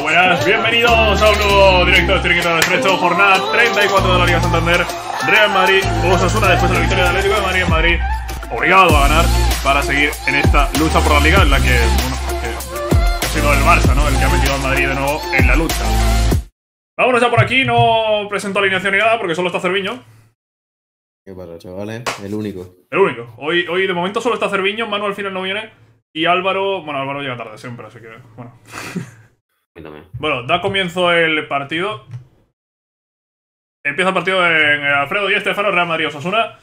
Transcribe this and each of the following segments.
buenas, bienvenidos a un nuevo directo de Chiringuito de Estrecho, jornada 34 de la Liga Santander, Real Madrid, Osasuna después de la victoria del Atlético de Madrid en Madrid, obligado a ganar para seguir en esta lucha por la Liga, en la que, bueno, que ha sido el Barça, ¿no? El que ha metido al Madrid de nuevo en la lucha. Vámonos ya por aquí, no presento alineación ni nada porque solo está Cerviño. ¿Qué pasa, chavales? El único. El único. Hoy, hoy de momento solo está Cerviño, Manuel al final no viene y Álvaro, bueno, Álvaro llega tarde siempre, así que, bueno. Bueno, da comienzo el partido. Empieza el partido en eh, Alfredo y Estefano, Real Madrid Osasuna.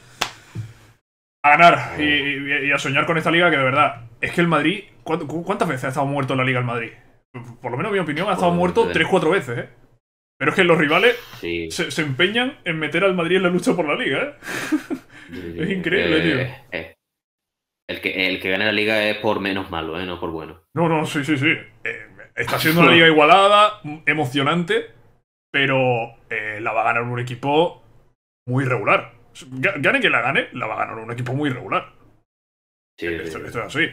A ganar y, a soñar con esta liga que de verdad. Es que el Madrid. ¿Cuántas veces ha estado muerto en la liga el Madrid? Por lo menos, mi opinión, ha estado muerto 3-4 veces, ¿eh? Pero es que los rivales se, empeñan en meter al Madrid en la lucha por la liga, ¿eh? es increíble, eh, tío. el, que, el que gane la liga es por menos malo, No por bueno. No, no, sí, sí, sí. Está siendo una liga igualada, emocionante, pero eh, la va a ganar un equipo muy regular. Gane que la gane, la va a ganar un equipo muy regular. esto, es así.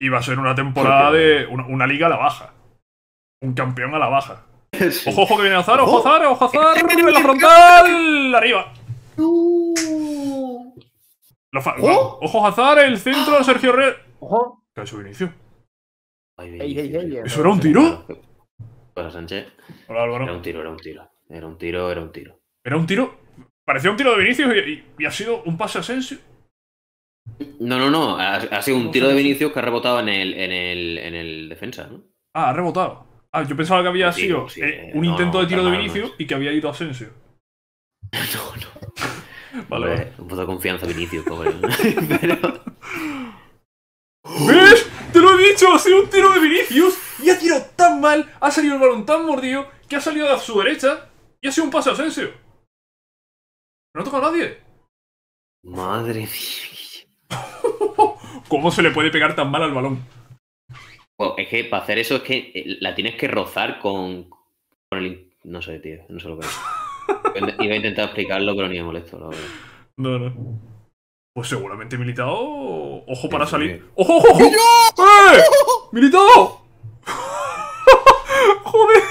Y va a ser una temporada de. Una, liga a la baja. Un campeón a la baja. Ojo, ojo que viene Azar, ojo, Azar, ojo, Azar. En la frontal, arriba. Uh. Ojo, Azar, el centro de Sergio Red. Ojo. que su inicio. ¿Eso era un tiro? Hola, Sánchez. Hola, Álvaro. Era un tiro, era un tiro. Era un tiro, era un tiro. ¿Era un tiro? Parecía un tiro de Vinicius y, ha sido un pase a Asensio. No, no, no. Ha, sido un tiro de Vinicius que ha rebotado en el, en el, defensa, ¿no? Ah, ha rebotado. Ah, yo pensaba que había sido eh, eh, un intento de tiro de Vinicius y que había ido a Asensio. No, no. vale. un poco de confianza, Vinicius, pobre. ¿Eh? hecho ¡Se un tiro de Vinicius y ha tirado tan mal, ha salido el balón tan mordido que ha salido a su derecha y ha sido un pase a Asensio. No toca a nadie. Madre mía. ¿Cómo se le puede pegar tan mal al balón? es que para hacer eso es que eh, la tienes que rozar con, con el... No sé, tío, no sé lo que es. Iba a intentar explicarlo, pero ni me molesto, la verdad. No, no. Pues seguramente militado. Ojo para salir. ¡Ojo, ojo! Militado, ¡Joder!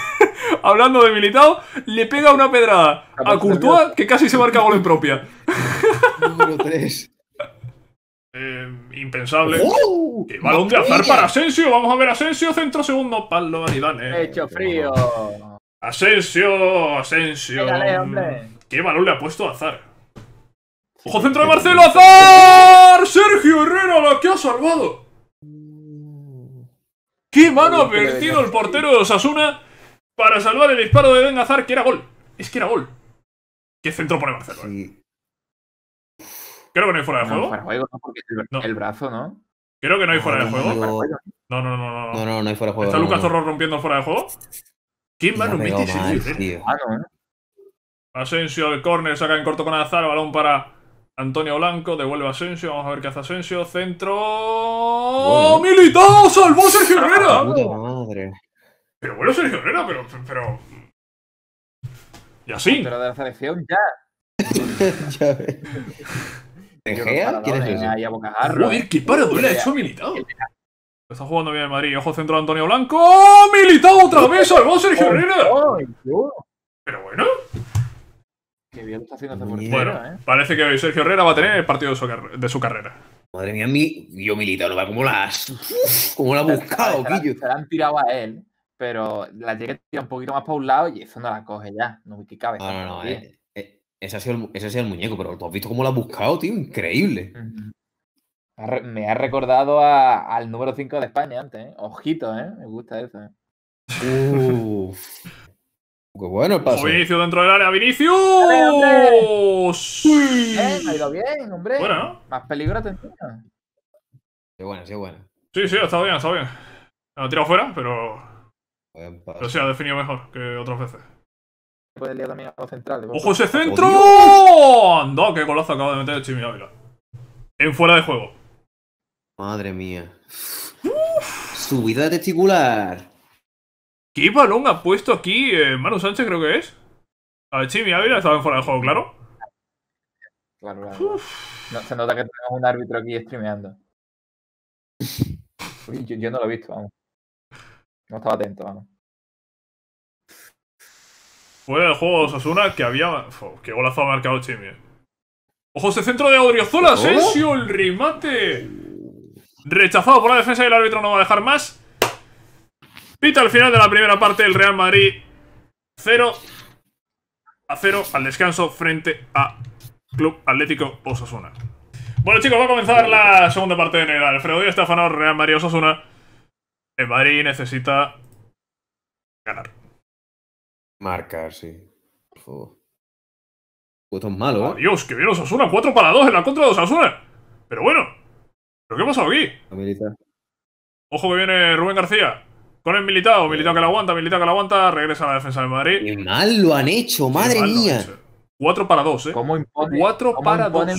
Hablando de militado, le pega una pedrada a Courtois que casi se marca gol en propia. Número 3. Eh, impensable. Qué ¡Oh! eh, balón de azar para Asensio. Vamos a ver Asensio. Centro segundo. Palo van. hecho frío. Asensio, Asensio. ¿Qué balón le ha puesto a Azar? ¡Ojo, centro de Marcelo Azar! ¡Sergio Herrera la que ha salvado! ¡Qué mano ha vertido el portero de Osasuna para salvar el disparo de Hazard, que era gol! Es que era gol. ¿Qué centro pone Marcelo? Creo que no hay fuera de juego. No, fuera de juego el, brazo, ¿no? Creo que no hay fuera de juego. No, no, no, no. No, no, no, hay fuera de juego. ¿Está Lucas Zorro rompiendo fuera de juego? ¿Qué mano mete ese tío? Eh. Ah, Asensio el córner, saca en corto con Azar, balón para Antonio Blanco, devuelve a Asensio, vamos a ver qué hace Asensio, centro... militado. ¡Militao! ¡Salvó Sergio Herrera! ¡Puta madre! Pero bueno, Sergio Herrera, pero... pero... Y así. Pero de la selección, ya. ya ves. a ver, ¿eh? qué paro? ha hecho militado? Está jugando bien el Madrid. Ojo centro de Antonio Blanco. ¡Oh, otra vez! ¡Salvó Sergio Herrera! Pero bueno está haciendo Bueno, ¿eh? parece que Sergio Herrera va a tener el partido de su, carrera. Madre mía, mi, yo militar, va como la Como la ha buscado, Guillo. Se la han tirado a él, pero la llega un poquito más para un lado y eso no la coge ya. No, qué cabeza. No, no, no. Eh, eh, ese, ha sido el, muñeco, pero tú has visto cómo la ha buscado, tío. Increíble. Me ha recordado al número 5 de España antes, ¿eh? Ojito, ¿eh? Me gusta eso, ¿eh? Qué pues bueno el paso. Vinicius dentro del área, Vinicius. Sí. me ha ido bien, hombre. Bueno, Más peligro tenía. Qué bueno, sí, bueno. Sí, sí, ha estado bien, ha estado bien. Ha tirado fuera, pero. Pero sí, ha definido mejor que otras veces. Puede liar también a los centrales. ¡Ojo ese centro! ¡Qué golazo acaba de meter el Chimi En fuera de juego. Madre mía. Subida testicular. ¿Qué balón ha puesto aquí eh, Manu Sánchez, creo que es? A Chimi Ávila estaba en fuera de juego, claro. Claro, claro. No, se nota que tenemos un árbitro aquí streameando. Uy, yo, no lo he visto, vamos. No estaba atento, vamos. Fuera de juego Osasuna que había. ¡Qué golazo ha marcado Chimi! Eh. ¡Ojo ese centro de Odriozola! ¡Asensio! ¡El remate! Rechazado por la defensa y el árbitro no va a dejar más. Pita al final de la primera parte, el Real Madrid 0 a 0 al descanso frente a Club Atlético Osasuna. Bueno chicos, va a comenzar la segunda parte de el Alfredo y Estefano, Real Madrid Osasuna. El Madrid necesita ganar. Marcar, sí. Puto malo, ¿eh? Dios, que bien Osasuna. 4 para 2 en la contra de Osasuna. Pero bueno. ¿Pero qué ha pasado aquí? Ojo que viene Rubén García. Con el militado, militado que la aguanta, militado que la aguanta, regresa a la defensa del Madrid. Qué mal lo han hecho, madre mía. Cuatro para dos, ¿eh? Cuatro 4 para 2.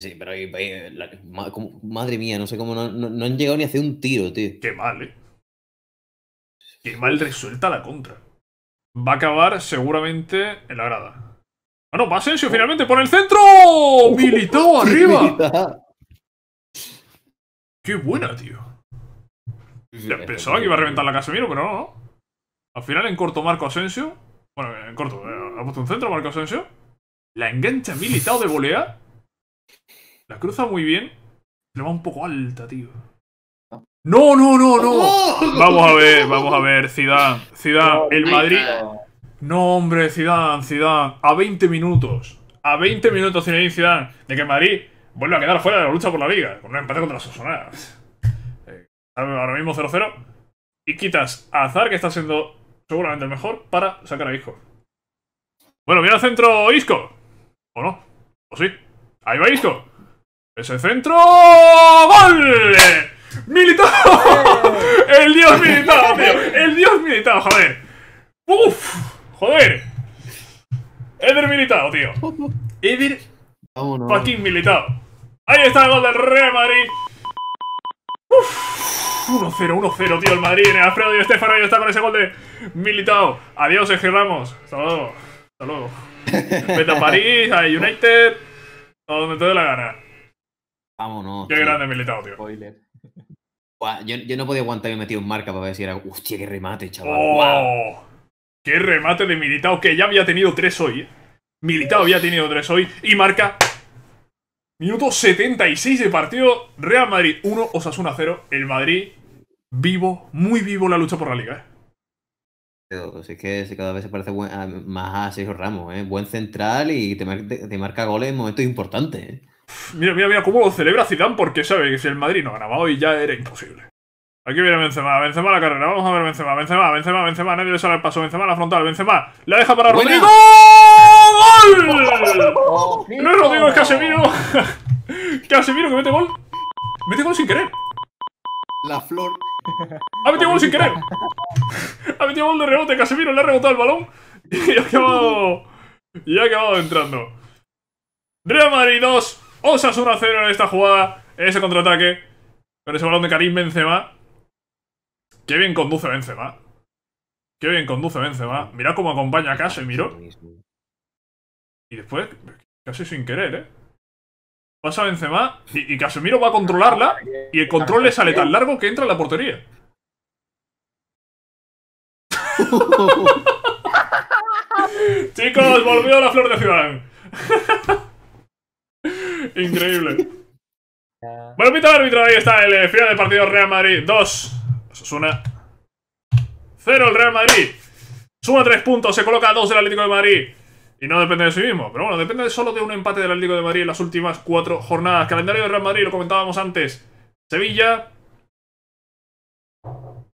Sí, pero ahí, madre mía, no sé cómo no, han llegado ni a hacer un tiro, tío. Qué mal, eh. Qué mal resuelta la contra. Va a acabar seguramente en la grada. Ah, no, va Asensio oh. finalmente por el centro. militado arriba! Qué buena, tío. Pensaba que iba a reventar la Casemiro, pero no, no. Al final en corto Marco Asensio. Bueno, en corto, eh, ha puesto un centro Marco Asensio. La engancha militado de volea. La cruza muy bien. Le va un poco alta, tío. No, no, no, no. Vamos a ver, vamos a ver, Zidane. Zidane, el Madrid. No, hombre, Zidane, Zidane. A 20 minutos. A 20 minutos, Zinedine Zidane. De que Madrid vuelve a quedar fuera de la lucha por la liga. Con un empate contra las ahora mismo 0-0, y quitas a Azar, que está siendo seguramente el mejor, para sacar a Isco. Bueno, viene al centro Isco. ¿O no? ¿O sí? Ahí va Isco. Ese centro... ¡Gol! militar ¡El dios militado, tío! ¡El dios militado, joder! ¡Uf! ¡Joder! Eder militado, tío. Eder fucking militado. Ahí está el gol del Real Madrid. ¡Uf! 1-0, 1-0, tío, el Madrid. En el Alfredo y Estefano ya está con ese gol de Militao. Adiós, Sergio Ramos. Hasta luego. Hasta luego. Vete a París, a United, a donde te dé la gana. Vámonos. Qué grande Militao, tío. Spoiler. yo, yo, no podía aguantar que me metido en marca para ver si era. qué remate, chaval. wow. Oh, qué remate de Militao, que ya había tenido tres hoy. Eh. Militao había tenido tres hoy y marca Minuto 76 de partido. Real Madrid 1, Osasuna 0. El Madrid vivo, muy vivo la lucha por la liga. ¿eh? Pues, es que cada vez se parece más a Sergio Ramos. ¿eh? Buen central y te, marca goles en momentos importantes. ¿eh? Mira, mira, mira cómo lo celebra Zidane porque sabe que si el Madrid no ganaba hoy ya era imposible. Aquí viene Benzema, Benzema la carrera, vamos a ver Benzema, Benzema, Benzema, Benzema, nadie le sale el paso, Benzema la frontal, Benzema, la deja para Rodrigo. Oh, ¡No es Rodrigo, es Casemiro! ¡Casemiro que mete gol! ¡Mete gol sin querer! La flor. ¡Ha metido gol sin querer! ¡Ha metido gol de rebote! Casemiro le ha rebotado el balón y ha acabado. Y ha acabado entrando. Real Madrid 2, a 0 en esta jugada, en ese contraataque. Con ese balón de Karim Benzema. Qué bien conduce Benzema. Qué bien conduce Benzema. Mira cómo acompaña a Casemiro. Y después, casi sin querer, ¿eh? Pasa Benzema y, y Casemiro va a controlarla y el control le sale tan largo que entra en la portería. Chicos, volvió la flor de Ciudad. Increíble. Bueno, pita árbitro, ahí está el eh, final del partido Real Madrid 2. suena. Cero el Real Madrid. Suma tres puntos, se coloca a 2 el Atlético de Madrid. Y no depende de sí mismo. Pero bueno, depende solo de un empate del Atlético de Madrid en las últimas cuatro jornadas. Calendario de Real Madrid, lo comentábamos antes. Sevilla.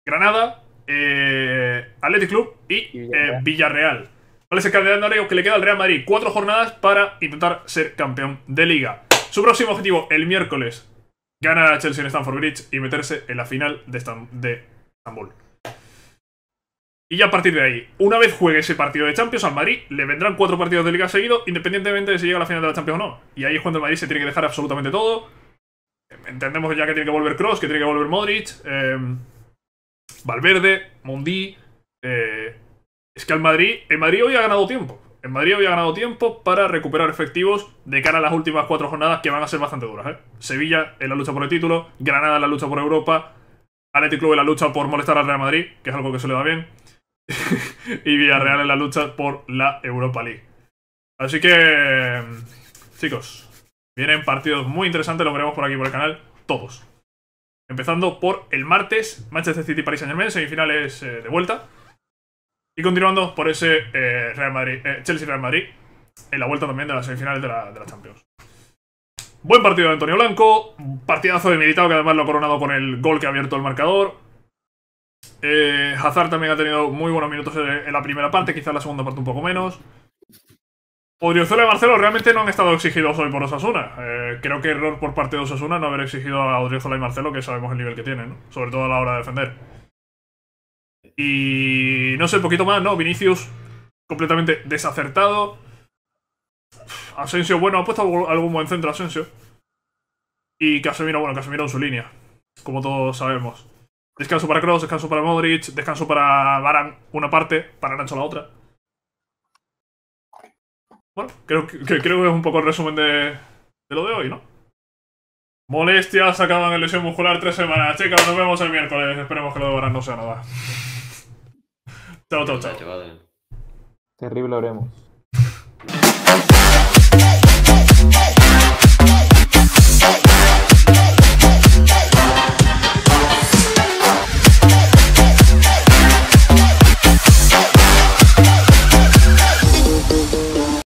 Granada. Eh, Athletic Club y eh, Villarreal. ¿Cuál es el calendario que le queda al Real Madrid? Cuatro jornadas para intentar ser campeón de liga. Su próximo objetivo, el miércoles, ganar a Chelsea en Stamford Bridge y meterse en la final de, Estambul. Y ya a partir de ahí, una vez juegue ese partido de Champions, al Madrid le vendrán cuatro partidos de Liga seguido, independientemente de si llega a la final de la Champions o no. Y ahí es cuando el Madrid se tiene que dejar absolutamente todo. Entendemos ya que tiene que volver Cross, que tiene que volver Modric, eh, Valverde, Mundi... Eh, es que al Madrid, en Madrid hoy ha ganado tiempo. en Madrid hoy ha ganado tiempo para recuperar efectivos de cara a las últimas cuatro jornadas que van a ser bastante duras. ¿eh? Sevilla en la lucha por el título, Granada en la lucha por Europa, Athletic Club en la lucha por molestar al Real Madrid, que es algo que se le va bien. y Villarreal en la lucha por la Europa League. Así que, chicos, vienen partidos muy interesantes, lo veremos por aquí por el canal, todos. Empezando por el martes, Manchester City, Paris Saint-Germain, semifinales eh, de vuelta. Y continuando por ese eh, Real Madrid, eh, Chelsea-Real Madrid, en la vuelta también de las semifinales de la, de la Champions. Buen partido de Antonio Blanco, partidazo de Militao que además lo ha coronado con el gol que ha abierto el marcador. Eh, Hazard también ha tenido muy buenos minutos en la primera parte, quizá en la segunda parte un poco menos. Odriozola y Marcelo realmente no han estado exigidos hoy por Osasuna. Eh, creo que error por parte de Osasuna no haber exigido a Odriozola y Marcelo, que sabemos el nivel que tienen, sobre todo a la hora de defender. Y no sé, poquito más, ¿no? Vinicius completamente desacertado. Asensio, bueno, ha puesto algún buen centro Asensio. Y Casemiro, bueno, Casemiro en su línea, como todos sabemos. Descanso para Cross, descanso para Modric, descanso para Baran una parte, para Nacho la otra. Bueno, creo que, es un poco el resumen de, lo de hoy, ¿no? Molestias, acaban en lesión muscular tres semanas. Chicas, nos vemos el miércoles. Esperemos que lo de Baran no sea nada. chao, chao, chao. Terrible oremos.